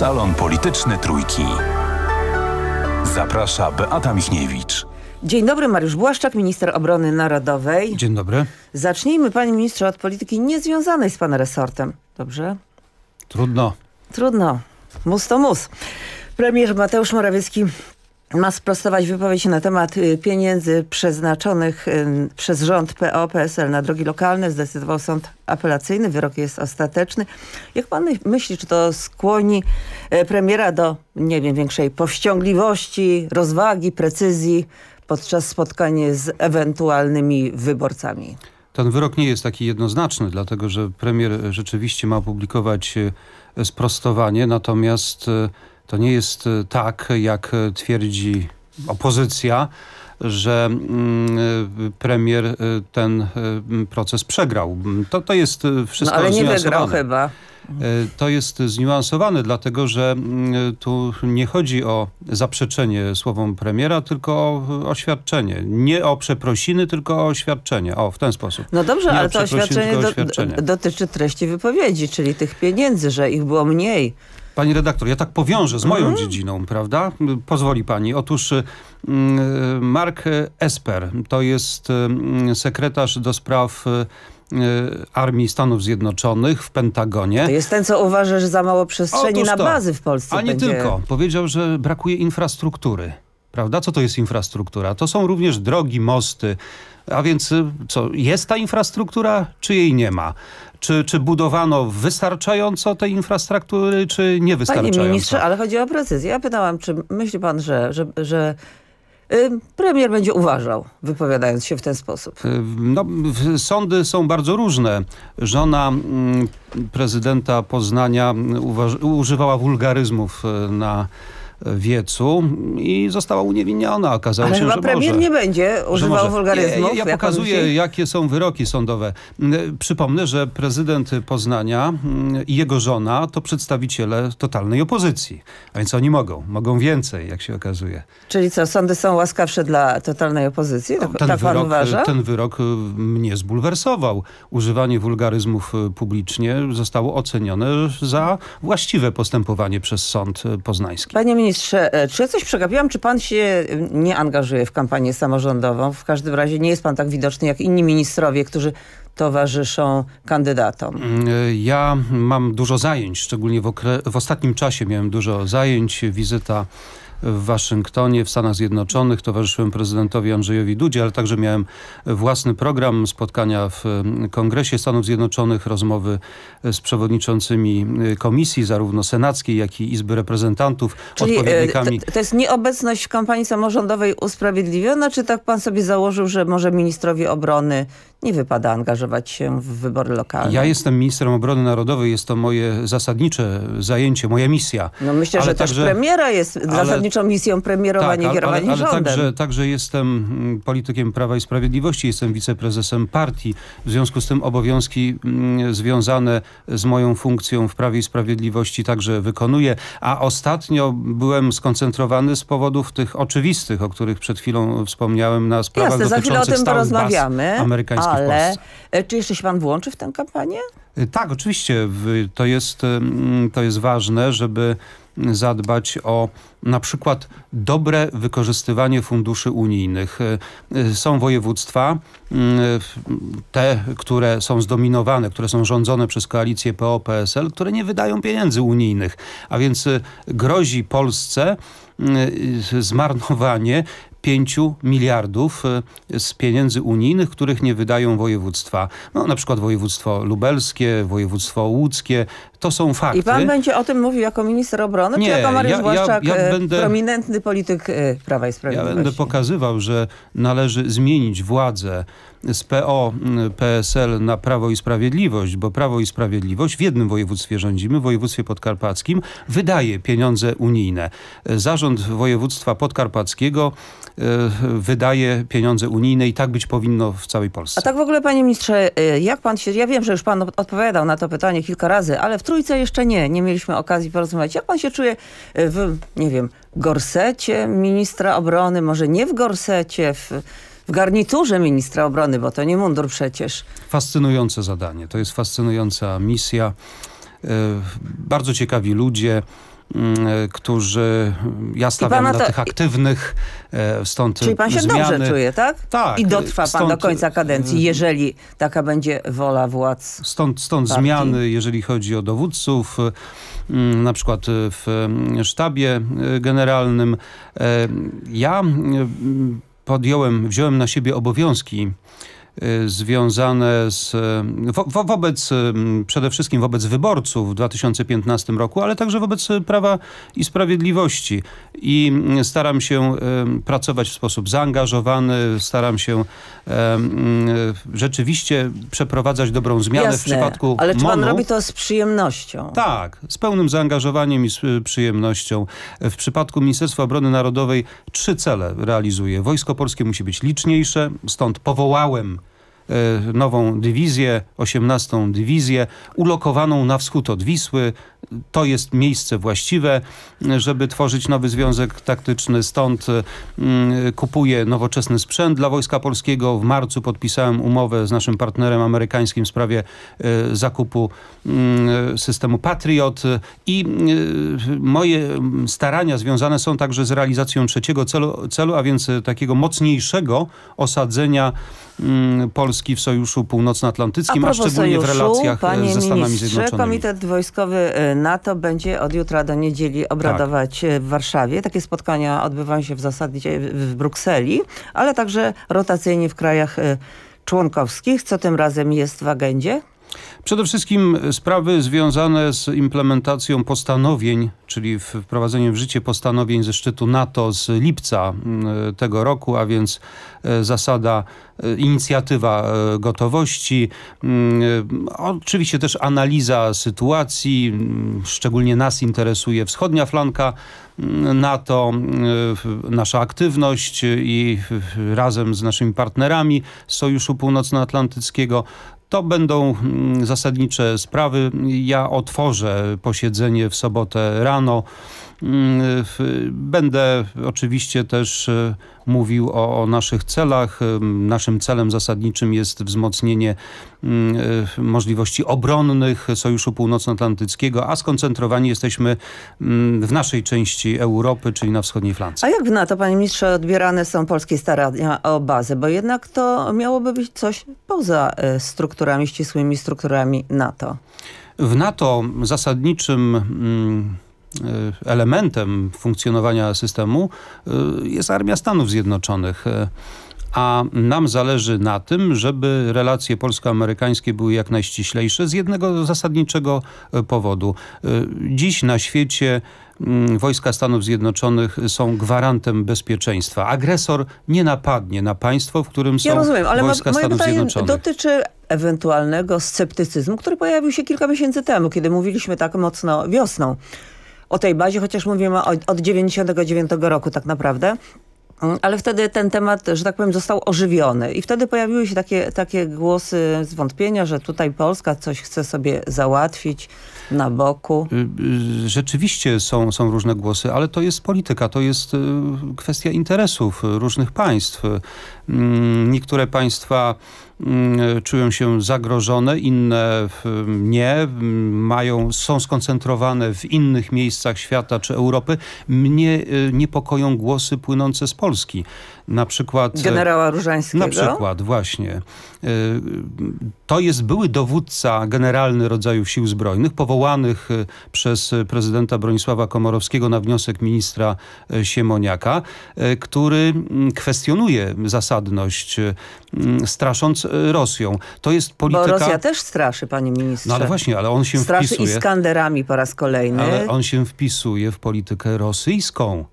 Salon Polityczny Trójki. Zaprasza Beata Michniewicz. Dzień dobry, Mariusz Błaszczak, minister obrony narodowej. Dzień dobry. Zacznijmy, panie ministrze, od polityki niezwiązanej z pana resortem. Dobrze? Trudno. Trudno. Mus to mus. Premier Mateusz Morawiecki ma sprostować wypowiedź na temat y, pieniędzy przeznaczonych y, przez rząd PO-PSL na drogi lokalne. Zdecydował sąd apelacyjny, wyrok jest ostateczny. Jak pan myśli, czy to skłoni y, premiera do, nie wiem, większej powściągliwości, rozwagi, precyzji podczas spotkań z ewentualnymi wyborcami? Ten wyrok nie jest taki jednoznaczny, dlatego że premier rzeczywiście ma opublikować sprostowanie, natomiast to nie jest e, tak, jak e, twierdzi opozycja, że mm, e, premier ten proces przegrał. To, to jest wszystko no, ale nie wygrał chyba. To jest zniuansowane, dlatego że tu nie chodzi o zaprzeczenie słowom premiera, tylko o oświadczenie. Nie o przeprosiny, tylko o oświadczenie. O, w ten sposób. No dobrze, nie ale to oświadczenie, do, oświadczenie dotyczy treści wypowiedzi, czyli tych pieniędzy, że ich było mniej. Pani redaktor, ja tak powiążę z moją mm. dziedziną, prawda? Pozwoli pani. Otóż y, y, Mark Esper to jest y, sekretarz do spraw Armii Stanów Zjednoczonych w Pentagonie. To jest ten, co uważa, że za mało przestrzeni Otóż na to. bazy w Polsce A nie będzie... tylko. Powiedział, że brakuje infrastruktury. Prawda? Co to jest infrastruktura? To są również drogi, mosty. A więc y, co, jest ta infrastruktura, czy jej nie ma? Czy, czy budowano wystarczająco tej infrastruktury, czy niewystarczająco? Panie ministrze, ale chodzi o precyzję. Ja pytałam, czy myśli pan, że, że, że y, premier będzie uważał, wypowiadając się w ten sposób? Y, no, sądy są bardzo różne. Żona mm, prezydenta Poznania mm, używała wulgaryzmów na wiecu i została uniewinniona. Okazało Ale się, że premier może, nie będzie używał wulgaryzmów. Ja, ja pokazuję, jakie są wyroki sądowe. Mm, przypomnę, że prezydent Poznania mm, i jego żona to przedstawiciele totalnej opozycji. A więc oni mogą. Mogą więcej, jak się okazuje. Czyli co, sądy są łaskawsze dla totalnej opozycji? Tak, ten, tak wyrok, ten wyrok y, mnie zbulwersował. Używanie wulgaryzmów y, publicznie zostało ocenione za właściwe postępowanie przez sąd y, poznański. Panie ministrze, ministrze, e, czy ja coś przegapiłam? Czy pan się e, nie angażuje w kampanię samorządową? W każdym razie nie jest pan tak widoczny jak inni ministrowie, którzy towarzyszą kandydatom? Mm, e, ja mam dużo zajęć, szczególnie w, w ostatnim czasie miałem dużo zajęć. Wizyta w Waszyngtonie, w Stanach Zjednoczonych. Towarzyszyłem prezydentowi Andrzejowi Dudzie, ale także miałem własny program spotkania w mm, Kongresie Stanów Zjednoczonych, rozmowy z przewodniczącymi y, komisji, zarówno senackiej, jak i Izby Reprezentantów, Czyli y, odpowiednikami. To, to jest nieobecność w kampanii samorządowej usprawiedliwiona, czy tak pan sobie założył, że może ministrowi obrony nie wypada angażować się w wybory lokalne? Ja jestem ministrem obrony narodowej, jest to moje zasadnicze zajęcie, moja misja. No myślę, ale że także, też premiera jest zasadniczym zasadniczą misją premierowania tak, ale, kierowania ale, ale rządem. Także, także jestem mm, politykiem Prawa i Sprawiedliwości, jestem wiceprezesem partii. W związku z tym obowiązki mm, związane z moją funkcją w Prawie i Sprawiedliwości także wykonuję. A ostatnio byłem skoncentrowany z powodów tych oczywistych, o których przed chwilą wspomniałem na sprawach Jasne, dotyczących za chwilę o tym porozmawiamy, ale e, czy jeszcze się pan włączy w tę kampanię? E, tak, oczywiście. To jest, e, mm, to jest ważne, żeby zadbać o na przykład dobre wykorzystywanie funduszy unijnych. E, e, są województwa, te, które są zdominowane, które są rządzone przez koalicję PO-PSL, które nie wydają pieniędzy unijnych, a więc e, grozi Polsce zmarnowanie 5 miliardów e, z pieniędzy unijnych, których nie wydają województwa. No, na przykład województwo lubelskie, województwo łódzkie. To są fakty. I pan będzie o tym mówił jako minister obrony, nie, czy jako Mariusz ja, Błaszczak, ja, ja e, będę, prominentny polityk e, Prawa i Sprawiedliwości? Ja będę pokazywał, że należy zmienić władzę z PO PSL na Prawo i Sprawiedliwość, bo Prawo i Sprawiedliwość w jednym województwie rządzimy, w województwie podkarpackim, wydaje pieniądze unijne. Zarząd województwa podkarpackiego e, wydaje pieniądze unijne i tak być powinno w całej Polsce. A tak w ogóle panie ministrze, e, jak pan się, ja wiem, że już pan odpowiadał na to pytanie kilka razy, ale w Trójce jeszcze nie, nie mieliśmy okazji porozmawiać. Jak pan się czuje e, w, nie wiem, gorsecie ministra obrony, może nie w gorsecie, w w garniturze ministra obrony, bo to nie mundur przecież. Fascynujące zadanie. To jest fascynująca misja. E, bardzo ciekawi ludzie e, którzy, ja stawiam na to, tych aktywnych, e, stąd Czyli pan się zmiany. dobrze czuje, tak? Tak. I dotrwa stąd, pan do końca kadencji, jeżeli taka będzie wola władz. Stąd, stąd zmiany, jeżeli chodzi o dowódców, na przykład w sztabie generalnym. Ja podjąłem, wziąłem na siebie obowiązki Y, związane z, y, wo, wobec, y, przede wszystkim wobec wyborców w 2015 roku, ale także wobec Prawa i Sprawiedliwości. I staram się pracować w sposób zaangażowany, staram się rzeczywiście przeprowadzać dobrą zmianę Jasne, w przypadku ale czy pan robi to z przyjemnością? Tak, z pełnym zaangażowaniem i z przyjemnością. W przypadku Ministerstwa Obrony Narodowej trzy cele realizuje. Wojsko Polskie musi być liczniejsze, stąd powołałem E, nową dywizję, 18 dywizję, ulokowaną na wschód od Wisły. To jest miejsce właściwe, żeby tworzyć nowy związek taktyczny. Stąd e, mm, kupuję nowoczesny sprzęt dla Wojska Polskiego. W marcu podpisałem umowę z naszym partnerem amerykańskim w sprawie e, zakupu mm, systemu Patriot i moje mm, starania związane są także z realizacją trzeciego celu, celu a więc takiego mocniejszego osadzenia Mm, Polski w Sojuszu Północnoatlantyckim, a, a szczególnie sojuszu, w relacjach e, panie ze Stanami Zjednoczonymi. Komitet Wojskowy e, NATO będzie od jutra do niedzieli obradować tak. E, w Warszawie. Takie spotkania odbywają się w zasadzie w Brukseli, ale także rotacyjnie w krajach członkowskich. Co tym razem jest w agendzie? Przede wszystkim sprawy związane z implementacją postanowień, czyli wprowadzeniem w życie postanowień ze szczytu NATO z lipca mm, tego roku, a więc zasada Y, inicjatywa y, gotowości, y, oczywiście też analiza sytuacji, szczególnie nas interesuje wschodnia flanka NATO, nasza aktywność i razem z naszymi partnerami z Sojuszu Północnoatlantyckiego to będą zasadnicze sprawy. Ja otworzę posiedzenie w sobotę rano. Mm, będę oczywiście też e, mówił o, o, naszych celach. Naszym celem zasadniczym jest wzmocnienie mm, e, możliwości obronnych Sojuszu Północnoatlantyckiego, a skoncentrowani jesteśmy mm, w naszej części Europy, czyli na wschodniej flance. A jak w NATO, panie ministrze, odbierane są polskie starania o bazę? Bo jednak to miałoby być coś poza e, strukturami, ścisłymi strukturami NATO. W NATO zasadniczym Y, elementem funkcjonowania systemu y, jest Armia Stanów Zjednoczonych. A nam zależy na tym, żeby relacje polsko-amerykańskie były jak najściślejsze z jednego zasadniczego y, powodu. Dziś na świecie mm, wojska Stanów Zjednoczonych są gwarantem bezpieczeństwa. Agresor nie napadnie na państwo, w którym są rozumiem, ale wojska ma, moje Stanów Zjednoczonych. dotyczy ewentualnego sceptycyzmu, który pojawił się kilka miesięcy temu, kiedy mówiliśmy tak mocno wiosną o tej bazie, chociaż mówimy od, od 99 roku tak naprawdę. Mm, ale wtedy ten temat, że tak powiem, został ożywiony i wtedy pojawiły się takie, takie głosy zwątpienia, że tutaj Polska coś chce sobie załatwić na boku. Y, y, rzeczywiście są, są różne głosy, ale to jest polityka, to jest y, kwestia interesów różnych państw. Mm, niektóre państwa Mm, czują się zagrożone, inne nie, mają, są skoncentrowane w innych miejscach świata czy Europy. Mnie y, niepokoją głosy płynące z Polski. Na przykład... Y, Generała Różańskiego? Na przykład, właśnie. Y, to jest były dowódca generalny rodzajów sił zbrojnych, powołanych przez prezydenta Bronisława Komorowskiego na wniosek ministra Siemoniaka, który mm, kwestionuje zasadność, mm, strasząc Y, Rosją. To jest polityka... Bo Rosja też straszy, panie ministrze. No ale właśnie, ale on się straszy wpisuje... Straszy Iskanderami po raz kolejny. Ale on się wpisuje w politykę rosyjską.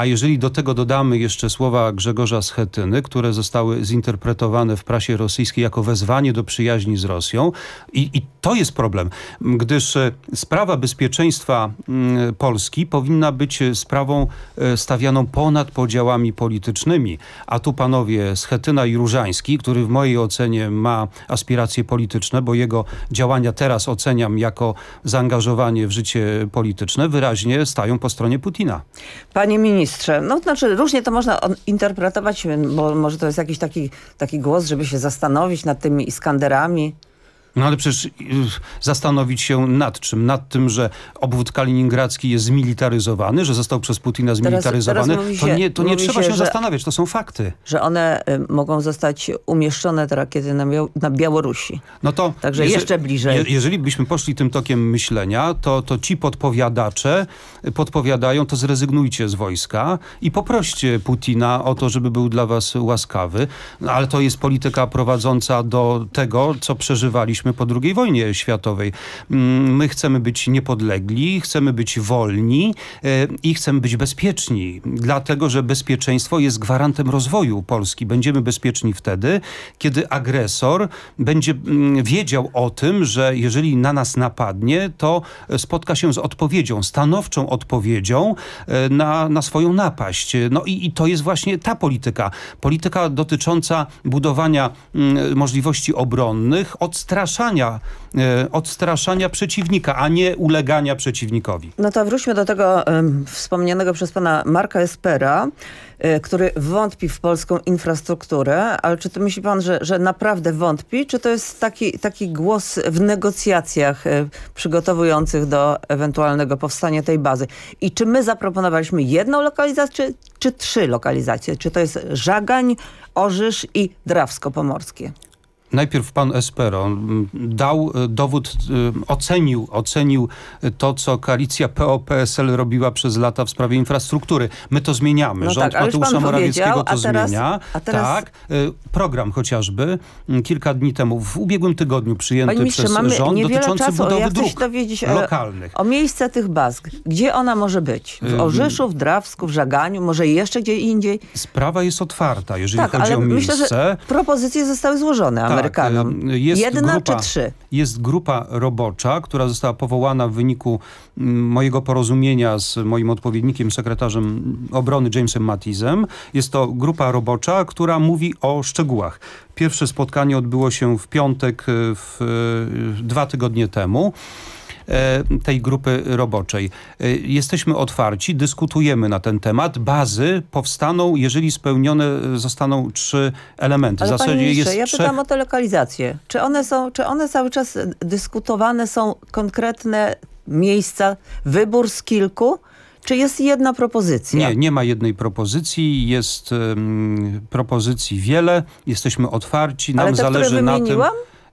A jeżeli do tego dodamy jeszcze słowa Grzegorza Schetyny, które zostały zinterpretowane w prasie rosyjskiej jako wezwanie do przyjaźni z Rosją i, i to jest problem, gdyż e, sprawa bezpieczeństwa mm, Polski powinna być e, sprawą e, stawianą ponad podziałami politycznymi. A tu panowie Schetyna i Różański, który w mojej ocenie ma aspiracje polityczne, bo jego działania teraz oceniam jako zaangażowanie w życie polityczne, wyraźnie stają po stronie Putina. Panie ministrze, ministrze. No, znaczy różnie to można interpretować, bo może to jest jakiś taki, taki głos, żeby się zastanowić nad tymi Iskanderami. No ale przecież y, zastanowić się nad czym? Nad tym, że obwód kaliningradzki jest zmilitaryzowany, że został przez Putina zmilitaryzowany. Teraz, teraz to nie, to nie trzeba się, zastanawiać, to są fakty. Że one y, mogą zostać umieszczone, teraz, na, Biał na Białorusi. No to Także jeżeli, jeszcze bliżej. Je, jeżeli byśmy poszli tym tokiem myślenia, to, to ci podpowiadacze y, podpowiadają, to zrezygnujcie z wojska i poproście Putina o to, żeby był dla was łaskawy. No, ale to jest polityka prowadząca do tego, co przeżywaliśmy mieliśmy po II wojnie światowej. Mm, my chcemy być niepodlegli, chcemy być wolni e, i chcemy być bezpieczni, dlatego że bezpieczeństwo jest gwarantem rozwoju Polski. Będziemy bezpieczni wtedy, kiedy agresor będzie mm, wiedział o tym, że jeżeli na nas napadnie, to spotka się z odpowiedzią, stanowczą odpowiedzią e, na, na swoją napaść. No i, i to jest właśnie ta polityka. Polityka dotycząca budowania mm, możliwości obronnych, odstrasza odstraszania, e, odstraszania przeciwnika, a nie ulegania przeciwnikowi. No to wróćmy do tego um, wspomnianego przez pana Marka Espera, e, który wątpi w polską infrastrukturę, ale czy to myśli pan, że, że naprawdę wątpi, czy to jest taki, taki głos w negocjacjach e, przygotowujących do ewentualnego powstania tej bazy? I czy my zaproponowaliśmy jedną lokalizację, czy, czy trzy lokalizacje? Czy to jest Żagań, Orzysz i Drawsko Pomorskie? najpierw pan Espero dał e, dowód, e, ocenił, ocenił e, to, co koalicja PO-PSL robiła przez lata w sprawie infrastruktury. My to zmieniamy. No Rząd tak, Mateusza Morawieckiego to teraz, zmienia. Teraz... Tak. Program chociażby kilka dni temu, w ubiegłym tygodniu przyjęty Panie przez mamy rząd dotyczący czasu, budowy ja dróg dowiedzieć lokalnych. O, o tych bazg. Gdzie ona może być? W Orzyszu, w Drawsku, w Żaganiu, może jeszcze gdzie indziej? Sprawa jest otwarta, jeżeli tak, chodzi o miejsce. Myślę, że propozycje zostały złożone, a tak, Amerykanom. Tak, y, jest Jedna grupa, czy trzy? Jest grupa robocza, która została powołana w wyniku mm, mojego porozumienia z moim odpowiednikiem, sekretarzem obrony Jamesem Matizem. Jest to grupa robocza, która mówi o szczegółach. Pierwsze spotkanie odbyło się w piątek y, w, y, dwa tygodnie temu. E, tej grupy roboczej. E, jesteśmy otwarci, dyskutujemy na ten temat. Bazy powstaną, jeżeli spełnione zostaną trzy elementy. Ale w zasadzie panie jest ja trzech... pytam o te lokalizacje. Czy one, są, czy one cały czas dyskutowane są konkretne miejsca, wybór z kilku? Czy jest jedna propozycja? Nie, nie ma jednej propozycji. Jest propozycji wiele. Jesteśmy otwarci. Nam Ale te, zależy na tym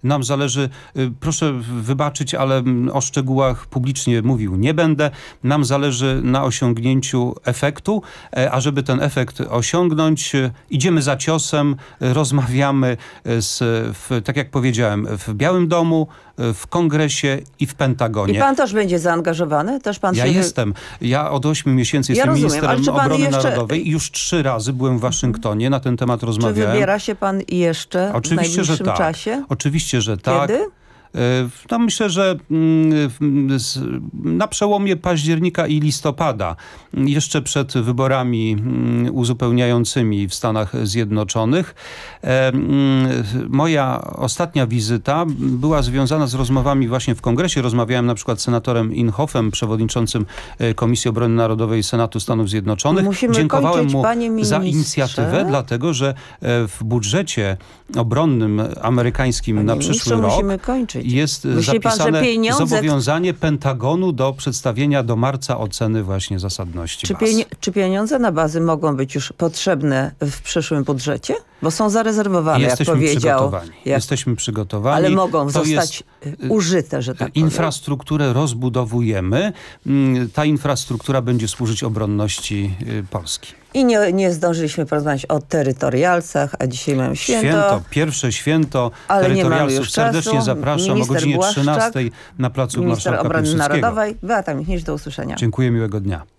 nam zależy, y, proszę wybaczyć, ale mm, o szczegółach publicznie mówił nie będę. Nam zależy na osiągnięciu efektu, e, a żeby ten efekt osiągnąć, y, idziemy za ciosem, y, rozmawiamy z, w, tak jak powiedziałem, w Białym Domu, w Kongresie i w Pentagonie. I pan też będzie zaangażowany? Też pan ja się... jestem. Ja od ośmiu miesięcy ja jestem rozumiem, ministrem obrony jeszcze... narodowej i już trzy razy byłem w Waszyngtonie, na ten temat rozmawiałem. Czy wybiera się pan jeszcze Oczywiście, w najbliższym że tak. czasie? Oczywiście, że tak. Kiedy? No myślę, że mm, na przełomie października i listopada, mm, jeszcze przed wyborami mm, uzupełniającymi w Stanach Zjednoczonych, e, moja ostatnia wizyta była związana z rozmowami właśnie w kongresie. Rozmawiałem na przykład z senatorem Inhofem, przewodniczącym e, Komisji Obrony Narodowej Senatu Stanów Zjednoczonych. Musimy Dziękowałem kończyć, mu za inicjatywę, dlatego że w budżecie obronnym amerykańskim panie na przyszły rok... Musimy kończyć skończyć. Jest e, Myśli zapisane pan, pieniądze... zobowiązanie Pentagonu do przedstawienia do marca oceny właśnie zasadności czy, pieni czy pieniądze na bazy mogą być już potrzebne w przyszłym budżecie? Bo są zarezerwowane, Jesteśmy jak powiedział. Przygotowani. Jak... Jesteśmy przygotowani. Ale mogą to zostać jest... Y, użyte, że tak Infrastrukturę powiem. rozbudowujemy. Mm, ta infrastruktura będzie służyć obronności y, Polski. I nie, nie zdążyliśmy porozmawiać o terytorialcach, a dzisiaj mamy święto. Święto, pierwsze święto Ale terytorialców. Serdecznie czasu. zapraszam Minister o godzinie Błaszczak, 13 na Placu Minister Obrony Narodowej. Beata Michnisz, do usłyszenia. Dziękuję, miłego dnia.